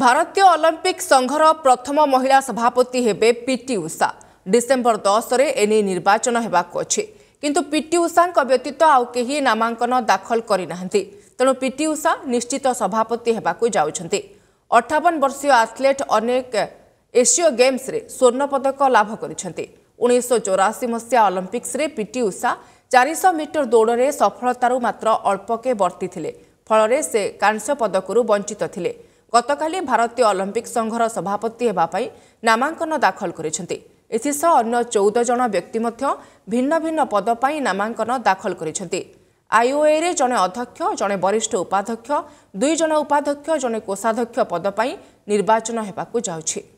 ଭାରତୀୟ ଅଲମ୍ପିକ୍ ସଂଘର ପ୍ରଥମ ମହିଳା ସଭାପତି ହେବେ ପିଟି ଉଷା ଡିସେମ୍ବର ଦଶରେ ଏନେଇ ନିର୍ବାଚନ ହେବାକୁ ଅଛି କିନ୍ତୁ ପିଟି ଉଷାଙ୍କ ବ୍ୟତୀତ ଆଉ କେହି ନାମାଙ୍କନ ଦାଖଲ କରିନାହାନ୍ତି ତେଣୁ ପିଟି ଉଷା ନିଶ୍ଚିତ ସଭାପତି ହେବାକୁ ଯାଉଛନ୍ତି ଅଠାବନ ବର୍ଷୀୟ ଆଥଲେଟ୍ ଅନେକ ଏସୀୟ ଗେମ୍ସରେ ସ୍ୱର୍ଣ୍ଣପଦକ ଲାଭ କରିଛନ୍ତି ଉଣେଇଶହ ଚଉରାଅଶୀ ମସିହା ଅଲମ୍ପିକ୍ସରେ ପିଟି ଉଷା ଚାରିଶହ ମିଟର ଦୌଡ଼ରେ ସଫଳତାରୁ ମାତ୍ର ଅଳ୍ପକେ ବର୍ତ୍ତିଥିଲେ ଫଳରେ ସେ କାଂସ୍ୟ ପଦକରୁ ବଞ୍ଚିତ ଥିଲେ ଗତକାଲି ଭାରତୀୟ ଅଲମ୍ପିକ୍ ସଂଘର ସଭାପତି ହେବା ପାଇଁ ନାମାଙ୍କନ ଦାଖଲ କରିଛନ୍ତି ଏଥିସହ ଅନ୍ୟ ଚଉଦ ଜଣ ବ୍ୟକ୍ତି ମଧ୍ୟ ଭିନ୍ନ ଭିନ୍ନ ପଦ ପାଇଁ ନାମାଙ୍କନ ଦାଖଲ କରିଛନ୍ତି ଆଇଓଏରେ ଜଣେ ଅଧ୍ୟକ୍ଷ ଜଣେ ବରିଷ୍ଠ ଉପାଧ୍ୟକ୍ଷ ଦୁଇ ଜଣ ଉପାଧ୍ୟକ୍ଷ ଜଣେ କୋଷାଧ୍ୟକ୍ଷ ପଦ ପାଇଁ ନିର୍ବାଚନ ହେବାକୁ ଯାଉଛି